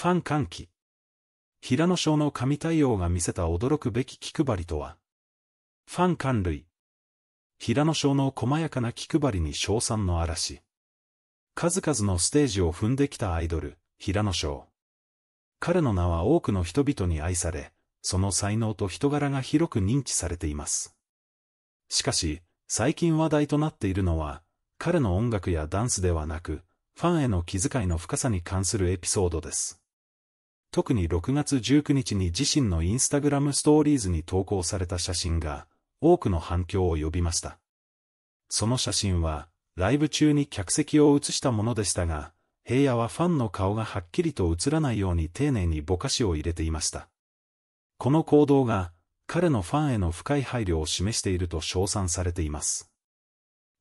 ファン歓喜。平野賞の神対応が見せた驚くべき気配りとは。ファン感類。平野賞の細やかな気配りに賞賛の嵐。数々のステージを踏んできたアイドル、平野賞。彼の名は多くの人々に愛され、その才能と人柄が広く認知されています。しかし、最近話題となっているのは、彼の音楽やダンスではなく、ファンへの気遣いの深さに関するエピソードです。特に6月19日に自身のインスタグラムストーリーズに投稿された写真が、多くの反響を呼びました。その写真は、ライブ中に客席を写したものでしたが、平野はファンの顔がはっきりと映らないように丁寧にぼかしを入れていました。この行動が、彼のファンへの深い配慮を示していると称賛されています。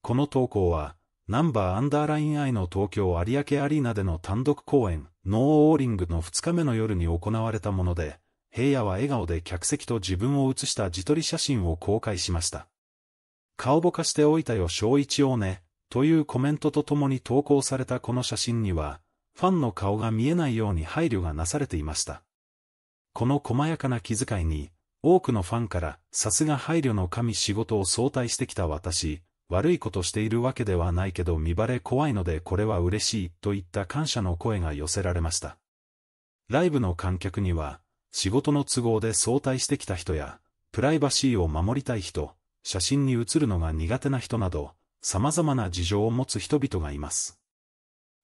この投稿は、ナンバーアンダーラインアイの東京有明アリーナでの単独公演、ノーオーリングの2日目の夜に行われたもので、平野は笑顔で客席と自分を写した自撮り写真を公開しました。顔ぼかしておいたよ小一をね、というコメントとともに投稿されたこの写真には、ファンの顔が見えないように配慮がなされていました。この細やかな気遣いに、多くのファンから、さすが配慮の神仕事を早退してきた私、悪いことしているわけではないけど見バレ怖いのでこれは嬉しいといった感謝の声が寄せられました。ライブの観客には、仕事の都合で早退してきた人や、プライバシーを守りたい人、写真に写るのが苦手な人など、様々な事情を持つ人々がいます。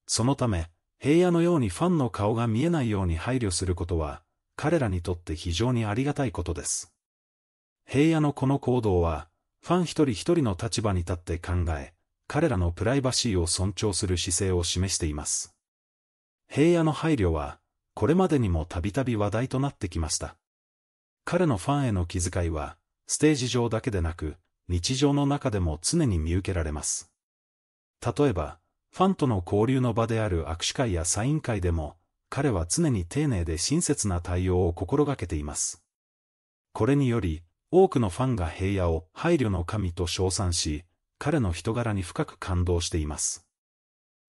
そのため、平野のようにファンの顔が見えないように配慮することは、彼らにとって非常にありがたいことです。平野のこの行動は、ファン一人一人の立場に立って考え、彼らのプライバシーを尊重する姿勢を示しています。平野の配慮は、これまでにもたびたび話題となってきました。彼のファンへの気遣いは、ステージ上だけでなく、日常の中でも常に見受けられます。例えば、ファンとの交流の場である握手会やサイン会でも、彼は常に丁寧で親切な対応を心がけています。これにより、多くのファンが平野を配慮の神と称賛し、彼の人柄に深く感動しています。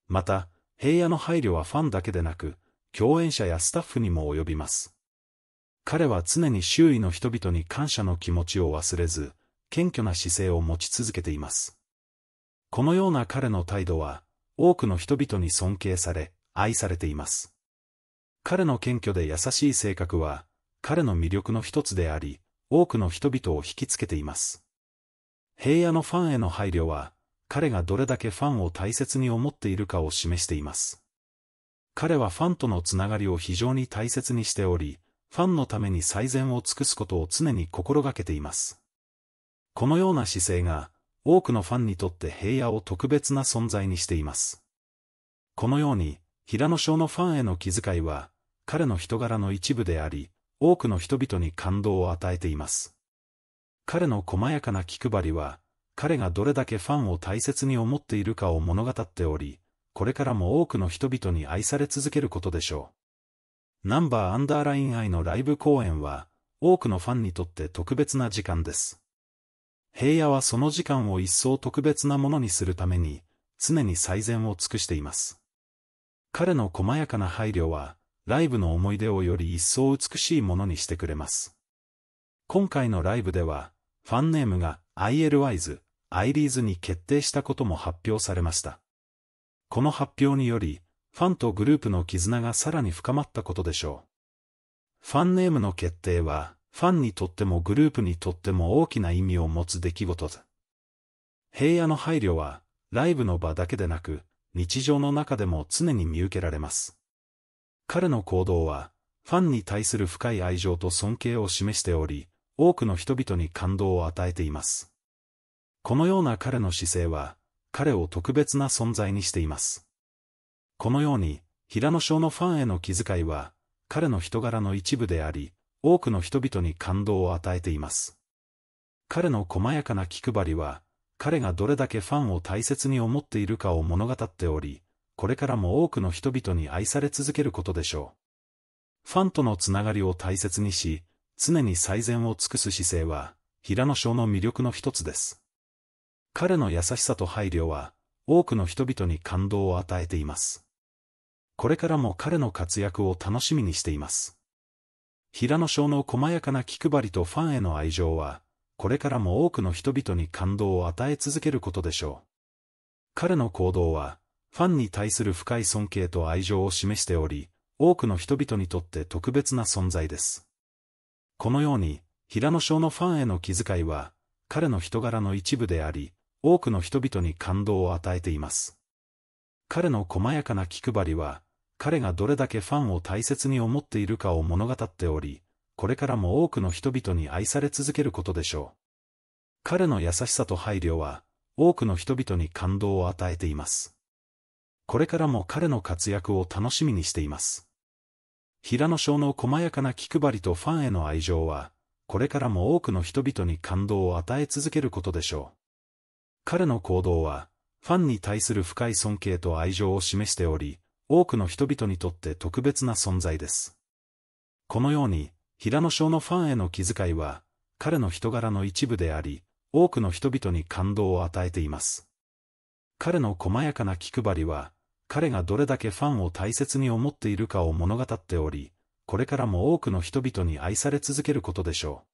また、平野の配慮はファンだけでなく、共演者やスタッフにも及びます。彼は常に周囲の人々に感謝の気持ちを忘れず、謙虚な姿勢を持ち続けています。このような彼の態度は、多くの人々に尊敬され、愛されています。彼の謙虚で優しい性格は、彼の魅力の一つであり、多くの人々を引きつけています。平野のファンへの配慮は、彼がどれだけファンを大切に思っているかを示しています。彼はファンとのつながりを非常に大切にしており、ファンのために最善を尽くすことを常に心がけています。このような姿勢が、多くのファンにとって平野を特別な存在にしています。このように、平野翔のファンへの気遣いは、彼の人柄の一部であり、多くの人々に感動を与えています。彼の細やかな気配りは、彼がどれだけファンを大切に思っているかを物語っており、これからも多くの人々に愛され続けることでしょう。ナンバーアンダーライン愛のライブ公演は、多くのファンにとって特別な時間です。平野はその時間を一層特別なものにするために、常に最善を尽くしています。彼の細やかな配慮は、ライブの思い出をより一層美しいものにしてくれます。今回のライブでは、ファンネームが i l y s アイリーズに決定したことも発表されました。この発表により、ファンとグループの絆がさらに深まったことでしょう。ファンネームの決定は、ファンにとってもグループにとっても大きな意味を持つ出来事だ。平野の配慮は、ライブの場だけでなく、日常の中でも常に見受けられます。彼の行動は、ファンに対する深い愛情と尊敬を示しており、多くの人々に感動を与えています。このような彼の姿勢は、彼を特別な存在にしています。このように、平野翔のファンへの気遣いは、彼の人柄の一部であり、多くの人々に感動を与えています。彼の細やかな気配りは、彼がどれだけファンを大切に思っているかを物語っており、これからも多くの人々に愛され続けることでしょう。ファンとのつながりを大切にし、常に最善を尽くす姿勢は、平野翔の魅力の一つです。彼の優しさと配慮は、多くの人々に感動を与えています。これからも彼の活躍を楽しみにしています。平野翔の細やかな気配りとファンへの愛情は、これからも多くの人々に感動を与え続けることでしょう。彼の行動は、ファンに対する深い尊敬と愛情を示しており、多くの人々にとって特別な存在です。このように、平野翔のファンへの気遣いは、彼の人柄の一部であり、多くの人々に感動を与えています。彼の細やかな気配りは、彼がどれだけファンを大切に思っているかを物語っており、これからも多くの人々に愛され続けることでしょう。彼の優しさと配慮は、多くの人々に感動を与えています。これからも彼の活躍を楽しみにしています。平野翔の細やかな気配りとファンへの愛情は、これからも多くの人々に感動を与え続けることでしょう。彼の行動は、ファンに対する深い尊敬と愛情を示しており、多くの人々にとって特別な存在です。このように、平野翔のファンへの気遣いは、彼の人柄の一部であり、多くの人々に感動を与えています。彼の細やかな気配りは、彼がどれだけファンを大切に思っているかを物語っており、これからも多くの人々に愛され続けることでしょう。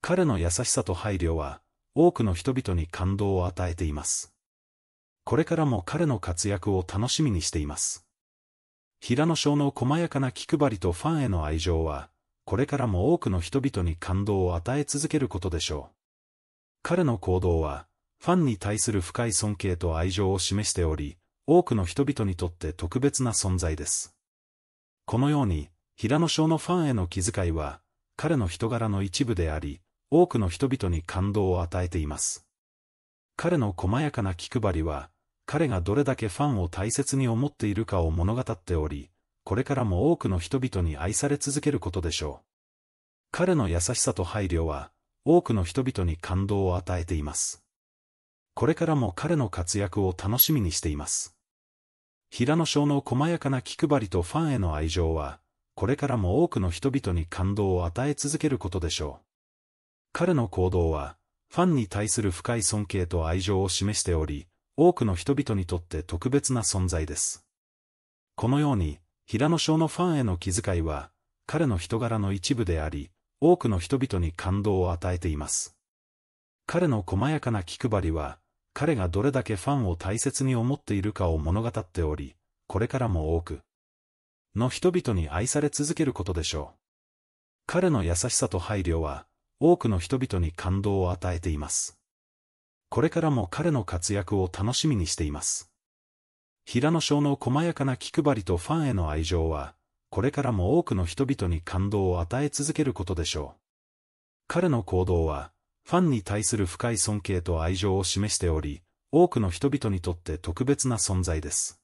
彼の優しさと配慮は、多くの人々に感動を与えています。これからも彼の活躍を楽しみにしています。平野翔の細やかな気配りとファンへの愛情は、これからも多くの人々に感動を与え続けることでしょう。彼の行動は、ファンに対する深い尊敬と愛情を示しており、多くの人々にとって特別な存在です。このように、平野翔のファンへの気遣いは、彼の人柄の一部であり、多くの人々に感動を与えています。彼の細やかな気配りは、彼がどれだけファンを大切に思っているかを物語っており、これからも多くの人々に愛され続けることでしょう。彼の優しさと配慮は、多くの人々に感動を与えています。これからも彼の活躍を楽しみにしています。平野翔の細やかな気配りとファンへの愛情は、これからも多くの人々に感動を与え続けることでしょう。彼の行動は、ファンに対する深い尊敬と愛情を示しており、多くの人々にとって特別な存在です。このように、平野翔のファンへの気遣いは、彼の人柄の一部であり、多くの人々に感動を与えています。彼の細やかな気配りは、彼がどれだけファンを大切に思っているかを物語っており、これからも多くの人々に愛され続けることでしょう。彼の優しさと配慮は、多くの人々に感動を与えています。これからも彼の活躍を楽しみにしています。平野翔の細やかな気配りとファンへの愛情は、これからも多くの人々に感動を与え続けることでしょう。彼の行動は、ファンに対する深い尊敬と愛情を示しており、多くの人々にとって特別な存在です。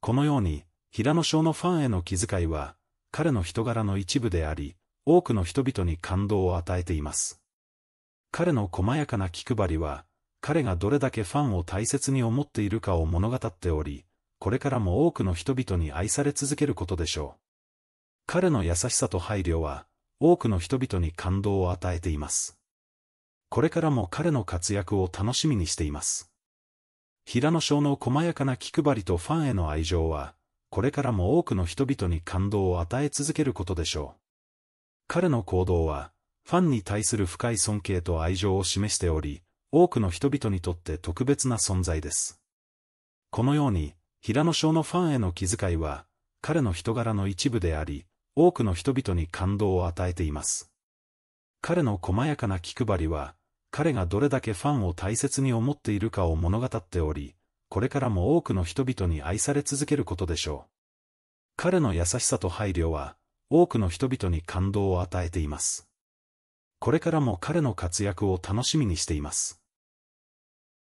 このように、平野翔のファンへの気遣いは、彼の人柄の一部であり、多くの人々に感動を与えています。彼の細やかな気配りは、彼がどれだけファンを大切に思っているかを物語っており、これからも多くの人々に愛され続けることでしょう。彼の優しさと配慮は、多くの人々に感動を与えています。これからも彼の活躍を楽しみにしています。平野翔の細やかな気配りとファンへの愛情は、これからも多くの人々に感動を与え続けることでしょう。彼の行動は、ファンに対する深い尊敬と愛情を示しており、多くの人々にとって特別な存在です。このように、平野翔のファンへの気遣いは、彼の人柄の一部であり、多くの人々に感動を与えています。彼の細やかな気配りは、彼がどれだけファンを大切に思っているかを物語っており、これからも多くの人々に愛され続けることでしょう。彼の優しさと配慮は、多くの人々に感動を与えています。これからも彼の活躍を楽しみにしています。